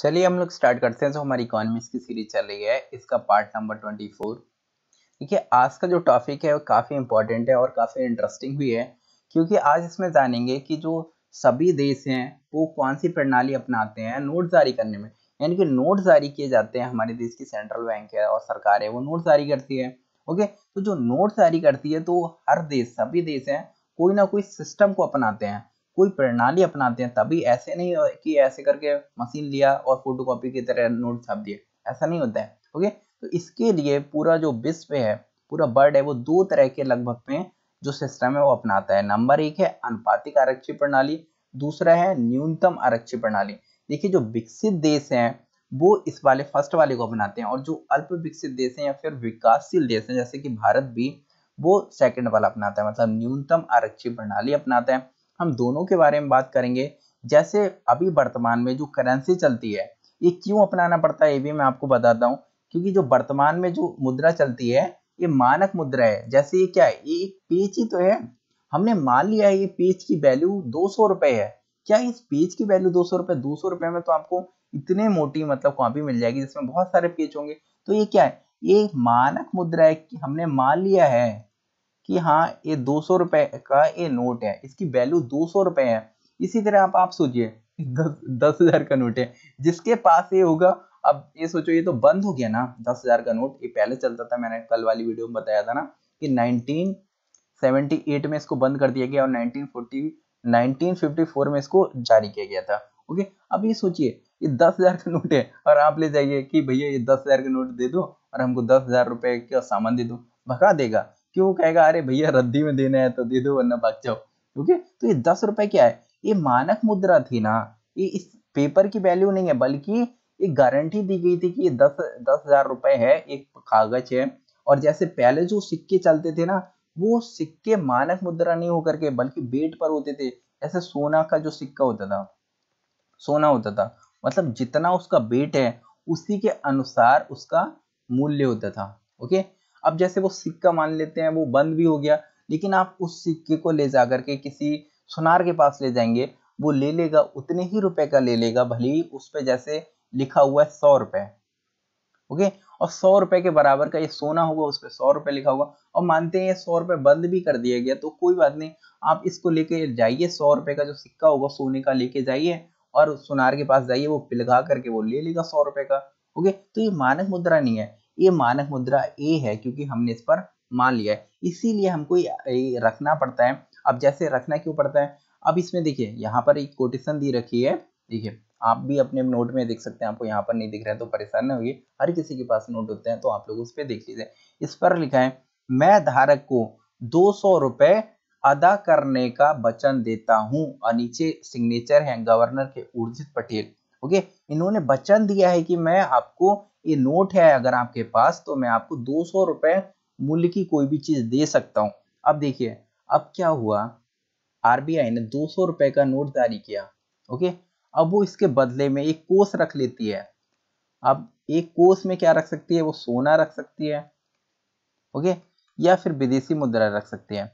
चलिए हम लोग स्टार्ट करते हैं जो हमारी इकोनॉमिक्स की सीरीज चल रही है इसका पार्ट नंबर ट्वेंटी फोर देखिए आज का जो टॉपिक है वो काफ़ी इंपॉर्टेंट है और काफ़ी इंटरेस्टिंग भी है क्योंकि आज इसमें जानेंगे कि जो सभी देश हैं वो कौन सी प्रणाली अपनाते हैं नोट जारी करने में यानी कि नोट जारी किए जाते हैं हमारे देश की सेंट्रल बैंक है और सरकार है वो नोट जारी करती है ओके तो जो नोट जारी करती है तो हर देश सभी देश हैं कोई ना कोई सिस्टम को अपनाते हैं कोई प्रणाली अपनाते हैं तभी ऐसे नहीं कि ऐसे करके मशीन लिया और फोटो कॉपी की तरह नोट छाप दिए ऐसा नहीं होता है ओके तो इसके लिए पूरा जो विश्व है पूरा वर्ल्ड है वो दो तरह के लगभग में जो सिस्टम है वो अपनाता है नंबर एक है अनुपातिक आरक्षी प्रणाली दूसरा है न्यूनतम आरक्षी प्रणाली देखिए जो विकसित देश हैं वो इस वाले फर्स्ट वाले को अपनाते हैं और जो अल्प विकसित देश हैं या फिर विकासशील देश हैं जैसे कि भारत भी वो सेकंड वाला अपनाता है मतलब न्यूनतम आरक्षी प्रणाली अपनाता है हम दोनों के बारे में बात करेंगे जैसे अभी वर्तमान में जो करेंसी चलती है ये क्यों अपनाना पड़ता है ये भी मैं आपको बताता हूँ क्योंकि जो वर्तमान में जो मुद्रा चलती है ये मानक मुद्रा है जैसे ये क्या है ये एक पेच ही तो है हमने मान लिया है ये पेज की वैल्यू दो सौ रुपये है क्या इस पेज की वैल्यू दो सौ रुपये दो सौ रुपये में तो आपको इतने मोटी मतलब कॉपी मिल जाएगी जिसमें बहुत सारे पेज होंगे तो ये क्या है ये मानक मुद्रा है कि हमने मान लिया है कि हाँ ये दो सौ रुपए का ये नोट है इसकी वैल्यू दो सौ रुपए है इसी तरह आप आप सोचिए दस हजार का नोट है जिसके पास ये होगा अब ये सोचो ये तो बंद हो गया ना दस हजार का नोट ये पहले चलता था मैंने कल वाली वीडियो में बताया था ना कि 1978 में इसको बंद कर दिया गया और 1940 1954 में इसको जारी किया गया था ओके अब ये सोचिए ये दस हजार का नोट है और आप ले जाइए कि भैया ये दस हजार का नोट दे दो और हमको दस हजार रुपए का सामान दे दो भगा देगा क्यों कहेगा अरे भैया रद्दी में देना है तो दे दो वरना भाग जाओ ओके तो ये दस रुपए क्या है ये मानक मुद्रा थी ना ये इस पेपर की वैल्यू नहीं है बल्कि एक गारंटी दी गई थी कि ये दस दस हजार रुपए है एक कागज है और जैसे पहले जो सिक्के चलते थे ना वो सिक्के मानक मुद्रा नहीं होकर के बल्कि बेट पर होते थे ऐसे सोना का जो सिक्का होता था सोना होता था मतलब जितना उसका बेट है उसी के अनुसार उसका मूल्य होता था ओके अब जैसे वो सिक्का मान लेते हैं वो बंद भी हो गया लेकिन आप उस सिक्के को ले जा करके किसी सुनार के पास ले जाएंगे वो ले लेगा उतने ही रुपए का ले लेगा भले ही उस पर जैसे लिखा हुआ है सौ रुपए ओके और सौ रुपए के बराबर का ये सोना होगा उस पर सौ रुपए लिखा होगा और मानते हैं ये सौ रुपए बंद भी कर दिया गया तो कोई बात नहीं आप इसको लेके जाइए सौ रुपए का जो सिक्का होगा सोने का लेके जाइए और सुनार के पास जाइए वो पिलगा करके वो ले लेगा सौ रुपए का ओके तो ये मानक मुद्रा नहीं है ये मानक मुद्रा ए है क्योंकि हमने इस पर मान लिया है इसीलिए हमको रखना पड़ता है अब जैसे रखना क्यों पड़ता है अब इसमें देखिए यहाँ पर एक कोटेशन दी रखी है देखिए आप भी अपने नोट में देख सकते हैं आपको यहाँ पर नहीं दिख रहा है तो परेशान ना होइए हर किसी के पास नोट होते हैं तो आप लोग उस पर देख लीजिए इस पर लिखा है मैं धारक को दो सौ रुपए अदा करने का वचन देता हूँ और नीचे सिग्नेचर है गवर्नर के उर्जित पटेल ओके इन्होंने वचन दिया है कि मैं आपको ये नोट है अगर आपके पास तो मैं आपको दो सौ रुपए मूल्य की कोई भी चीज दे सकता हूँ अब देखिए अब क्या हुआ आरबीआई ने दो सौ रुपए का नोट जारी किया ओके अब वो इसके बदले में एक कोष रख लेती है अब एक कोष में क्या रख सकती है वो सोना रख सकती है ओके या फिर विदेशी मुद्रा रख सकती है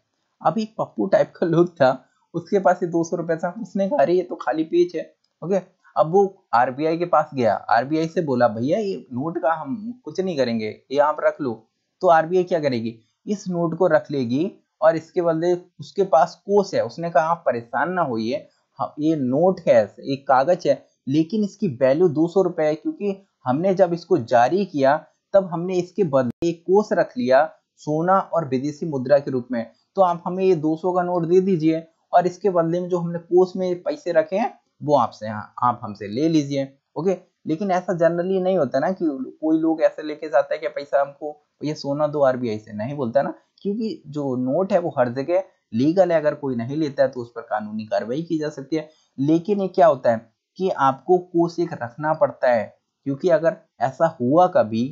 अब एक पप्पू टाइप का लोग था उसके पास ये दो सौ रुपए था उसने कहा अरे ये तो खाली पेज है ओके अब वो आरबीआई के पास गया आरबीआई से बोला भैया ये नोट का हम कुछ नहीं करेंगे ये आप रख लो तो आरबीआई क्या करेगी इस नोट को रख लेगी और इसके बदले उसके पास कोस है उसने कहा आप परेशान ना होइए हाँ, ये नोट है एक कागज है लेकिन इसकी वैल्यू दो सौ रुपए है क्योंकि हमने जब इसको जारी किया तब हमने इसके बदले एक कोष रख लिया सोना और विदेशी मुद्रा के रूप में तो आप हमें ये दो का नोट दे दीजिए और इसके बदले में जो हमने कोष में पैसे रखे हैं वो आपसे हाँ आप हमसे ले लीजिए ओके लेकिन ऐसा जनरली नहीं होता ना कि कोई लोग ऐसे लेके जाता है कि पैसा हमको ये सोना दो आरबीआई से नहीं बोलता ना क्योंकि जो नोट है वो हर जगह लीगल है अगर कोई नहीं लेता है तो उस पर कानूनी कार्रवाई की जा सकती है लेकिन ये क्या होता है कि आपको कोष एक रखना पड़ता है क्योंकि अगर ऐसा हुआ कभी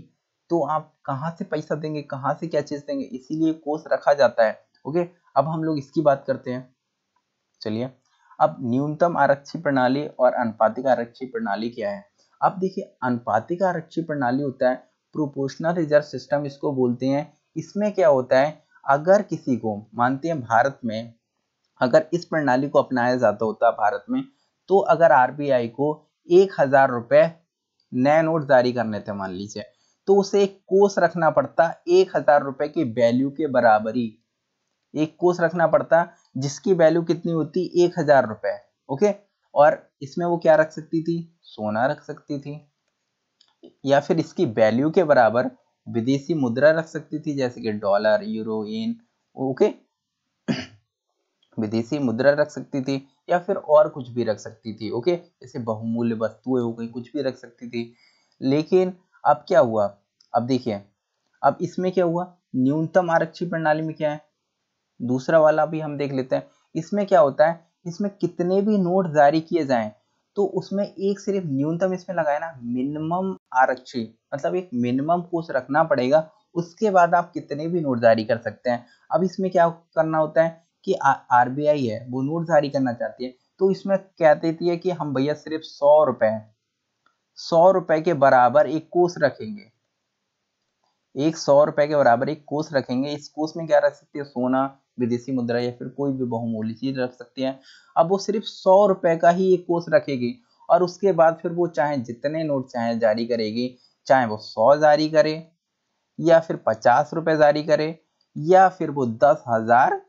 तो आप कहाँ से पैसा देंगे कहाँ से क्या चीज देंगे इसीलिए कोष रखा जाता है ओके अब हम लोग इसकी बात करते हैं चलिए अब न्यूनतम आरक्षी प्रणाली और अनुपातिक आरक्षी प्रणाली क्या है अब देखिए अनुपातिक आरक्षी प्रणाली होता है प्रोपोर्शनल रिजर्व सिस्टम इसको बोलते हैं इसमें क्या होता है अगर किसी को मानते हैं भारत में अगर इस प्रणाली को अपनाया जाता होता भारत में तो अगर आरबीआई को एक हजार रुपए नए नोट जारी करने थे मान लीजिए तो उसे एक कोष रखना पड़ता एक हजार रुपए की वैल्यू के बराबरी एक कोष रखना पड़ता जिसकी वैल्यू कितनी होती एक हजार रुपए ओके और इसमें वो क्या रख सकती थी सोना रख सकती थी या फिर इसकी वैल्यू के बराबर विदेशी मुद्रा रख सकती थी जैसे कि डॉलर यूरो इन ओके विदेशी मुद्रा रख सकती थी या फिर और कुछ भी रख सकती थी ओके जैसे बहुमूल्य वस्तुएं हो गई कुछ भी रख सकती थी लेकिन अब क्या हुआ अब देखिए अब इसमें क्या हुआ न्यूनतम आरक्षी प्रणाली में क्या है दूसरा वाला भी हम देख लेते हैं इसमें क्या होता है इसमें कितने भी नोट जारी किए जाएं तो उसमें एक सिर्फ न्यूनतम इसमें लगाए ना मिनिमम आरक्षी मतलब एक मिनिमम कोर्स रखना पड़ेगा उसके बाद आप कितने भी नोट जारी कर सकते हैं अब इसमें क्या करना होता है कि आर है वो नोट जारी करना चाहती है तो इसमें कह देती है कि हम भैया सिर्फ सौ रुपए सौ रुपए के बराबर एक कोर्स रखेंगे एक सौ रुपए के बराबर एक कोष रखेंगे इस कोष में क्या रख सकते हैं सोना विदेशी मुद्रा या फिर कोई भी बहुमूल्य चीज रख सकते हैं अब वो सिर्फ सौ रुपए का ही एक कोष रखेगी और उसके बाद फिर वो चाहे जितने नोट चाहे जारी करेगी चाहे वो सौ जारी करे या फिर पचास रुपये जारी करे या फिर वो दस हजार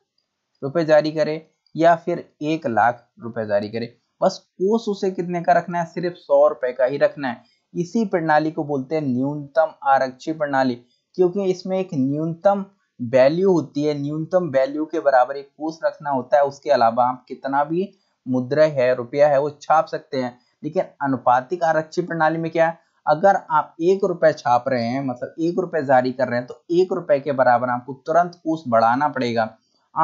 रुपये जारी करे या फिर एक लाख रुपए जारी करे बस कोष उसे कितने का रखना है सिर्फ सौ रुपए का ही रखना है इसी प्रणाली को बोलते हैं न्यूनतम आरक्षी प्रणाली क्योंकि इसमें एक न्यूनतम वैल्यू होती है न्यूनतम वैल्यू के बराबर एक कोष रखना होता है उसके अलावा आप कितना भी मुद्रा है रुपया है वो छाप सकते हैं लेकिन अनुपातिक आरक्षी प्रणाली में क्या है अगर आप एक रुपए छाप रहे हैं मतलब एक रुपए जारी कर रहे हैं तो एक रुपए के बराबर आपको तुरंत कोष बढ़ाना पड़ेगा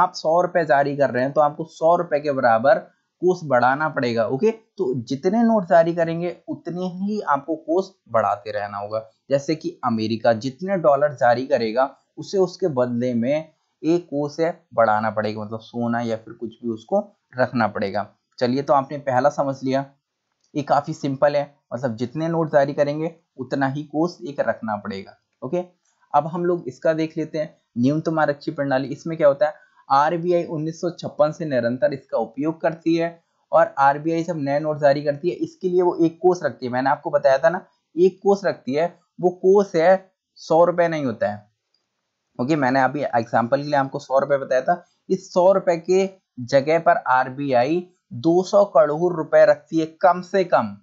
आप सौ रुपए जारी कर रहे हैं तो आपको सौ रुपए के बराबर कोर्स बढ़ाना पड़ेगा ओके तो जितने नोट जारी करेंगे उतने ही आपको कोर्स बढ़ाते रहना होगा जैसे कि अमेरिका जितने डॉलर जारी करेगा उसे उसके बदले में एक कोर्स है बढ़ाना पड़ेगा मतलब सोना या फिर कुछ भी उसको रखना पड़ेगा चलिए तो आपने पहला समझ लिया ये काफी सिंपल है मतलब जितने नोट जारी करेंगे उतना ही कोर्स एक रखना पड़ेगा ओके अब हम लोग इसका देख लेते हैं न्यूनतम आरक्षी प्रणाली इसमें क्या होता है आरबीआई 1956 से निरंतर इसका उपयोग करती है और आरबीआई जब नए नोट जारी करती है इसके लिए वो एक कोष रखती है मैंने आपको बताया था ना एक कोष रखती है वो कोष है सौ रुपए नहीं होता है ओके मैंने अभी एग्जाम्पल के लिए आपको सौ रुपये बताया था इस सौ रुपए के जगह पर आरबीआई 200 करोड़ रुपए रखती है कम से कम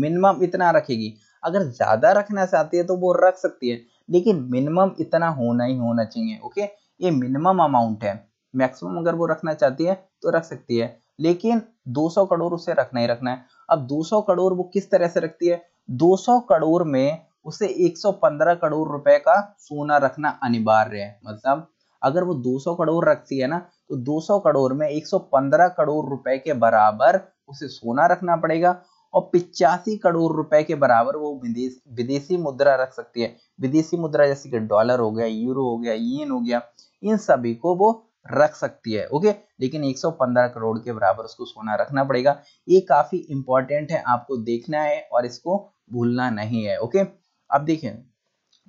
मिनिमम इतना रखेगी अगर ज्यादा रखना चाहती है तो वो रख सकती है लेकिन मिनिमम इतना होना ही होना चाहिए ओके ये मिनिमम अमाउंट है मैक्सिमम अगर वो रखना चाहती है तो रख सकती है लेकिन 200 करोड़ उसे रखना ही रखना है अब 200 करोड़ वो किस तरह से रखती है 200 करोड़ में उसे 115 करोड़ रुपए का सोना रखना अनिवार्य है मतलब अगर वो 200 करोड़ रखती है ना तो 200 करोड़ में 115 करोड़ रुपए के बराबर उसे सोना रखना पड़ेगा और पिचासी करोड़ रुपए के बराबर वो विदेश विदेशी मुद्रा रख सकती है विदेशी मुद्रा जैसे कि डॉलर हो गया यूरो हो गया येन हो गया इन सभी को वो रख सकती है ओके लेकिन 115 करोड़ के बराबर उसको सोना रखना पड़ेगा ये काफी इंपॉर्टेंट है आपको देखना है और इसको भूलना नहीं है ओके अब देखिए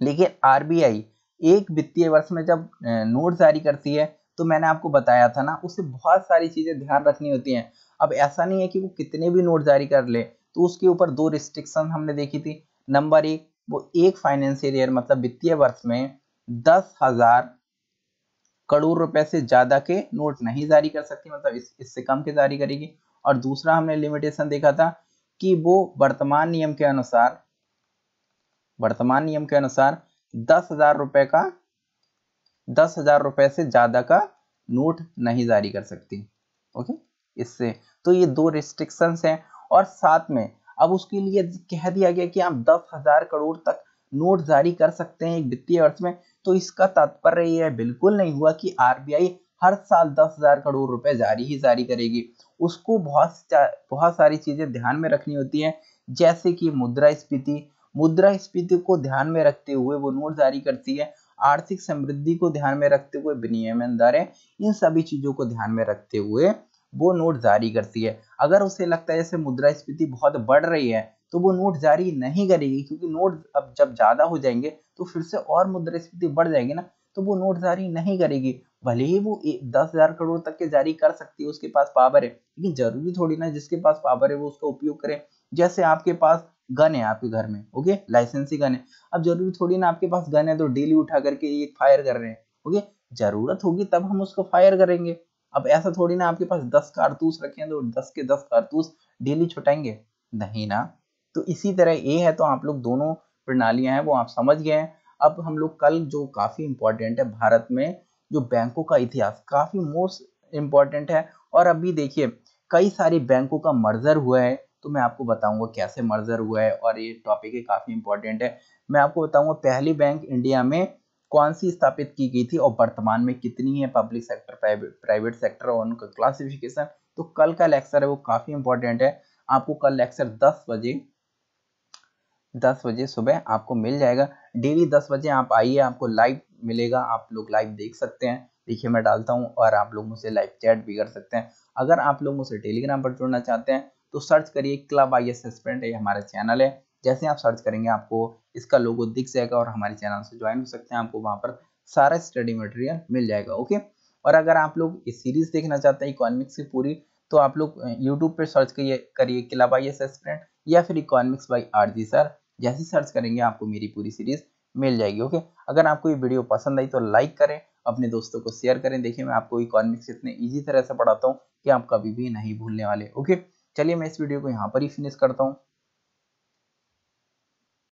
लेकिन आरबीआई एक वित्तीय वर्ष में जब नोट जारी करती है तो मैंने आपको बताया था ना उसे बहुत सारी चीजें ध्यान रखनी होती हैं अब ऐसा नहीं है कि वो कितने भी नोट जारी कर ले तो उसके ऊपर दो रिस्ट्रिक्शन हमने देखी थी नंबर एक वो एक फाइनेंशियल ईयर मतलब वित्तीय वर्ष में दस हजार करोड़ रुपए से ज़्यादा के नोट नहीं जारी कर सकती मतलब इस इससे कम के जारी करेगी और दूसरा हमने लिमिटेशन देखा था कि वो वर्तमान नियम के अनुसार वर्तमान नियम के अनुसार दस हजार रुपए का दस हजार रुपए से ज़्यादा का नोट नहीं जारी कर सकती ओके इससे तो ये दो रिस्ट्रिक्शन हैं और साथ में अब उसके लिए कह दिया गया कि आप दस हजार करोड़ तक नोट जारी कर सकते हैं एक वित्तीय वर्ष में तो इसका तात्पर्य यह बिल्कुल नहीं हुआ कि आरबीआई हर साल दस हजार करोड़ रुपए जारी ही जारी करेगी उसको बहुत बहुत सारी चीजें ध्यान में रखनी होती है जैसे कि मुद्रा स्फीति मुद्रा स्फीति को ध्यान में रखते हुए वो नोट जारी करती है आर्थिक समृद्धि को ध्यान में रखते हुए विनियमन दरें इन सभी चीजों को ध्यान में रखते हुए वो नोट जारी करती है अगर उसे लगता है जैसे मुद्रा स्पीति बहुत बढ़ रही है तो वो नोट जारी नहीं करेगी क्योंकि नोट अब जब ज़्यादा हो जाएंगे तो फिर से और मुद्रास्फीति बढ़ जाएगी ना तो वो नोट जारी नहीं करेगी भले ही वो दस हजार करोड़ तक के जारी कर सकती है उसके पास पावर है लेकिन जरूरी थोड़ी ना जिसके पास पावर है वो उसका उपयोग करें जैसे आपके पास गन है आपके घर में ओके लाइसेंसी गन है अब जरूरी थोड़ी ना आपके पास गन है तो डेली उठा करके ये फायर कर रहे हैं ओके जरूरत होगी तब हम उसको फायर करेंगे अब ऐसा थोड़ी ना आपके पास दस कारतूस रखे हैं तो दस के दस कारतूस डेली छुटाएंगे नहीं ना तो इसी तरह ये है तो आप लोग दोनों प्रणालियां हैं वो आप समझ गए हैं अब हम लोग कल जो काफ़ी इम्पोर्टेंट है भारत में जो बैंकों का इतिहास काफ़ी मोस्ट इंपॉर्टेंट है और अभी देखिए कई सारे बैंकों का मर्जर हुआ है तो मैं आपको बताऊंगा कैसे मर्जर हुआ है और ये टॉपिक है काफ़ी इंपॉर्टेंट है मैं आपको बताऊंगा पहली बैंक इंडिया में कौन सी स्थापित की गई थी और वर्तमान में कितनी है पब्लिक सेक्टर प्राइवेट सेक्टर और उनका क्लासिफिकेशन तो कल का लेक्चर है वो काफ़ी इंपॉर्टेंट है आपको कल लेक्चर दस बजे दस बजे सुबह आपको मिल जाएगा डेली दस बजे आप आइए आपको लाइव मिलेगा आप लोग लाइव देख सकते हैं देखिए मैं डालता हूँ और आप लोग मुझसे लाइव चैट भी कर सकते हैं अगर आप लोग मुझसे टेलीग्राम पर जुड़ना चाहते हैं तो सर्च करिए क्लब आई एस एसपेंट ये हमारा चैनल है जैसे आप सर्च करेंगे आपको इसका लोगो दिख जाएगा और हमारे चैनल से ज्वाइन हो सकते हैं आपको वहाँ पर सारा स्टडी मटेरियल मिल जाएगा ओके और अगर आप लोग ये सीरीज देखना चाहते हैं इकोनॉमिक्स की पूरी तो आप लोग यूट्यूब पर सर्च करिए करिए क्लब आई एस एसपेंट या फिर economics by R G sir जैसे सर्च करेंगे आपको मेरी पूरी सीरीज मिल जाएगी ओके अगर आपको ये वीडियो पसंद आई तो लाइक करें अपने दोस्तों को शेयर करें देखिए मैं आपको इकोनॉमिक्स इतने ईजी तरह से पढ़ाता हूँ कि आप कभी भी नहीं भूलने वाले ओके चलिए मैं इस वीडियो को यहाँ पर ही फिनिश करता हूँ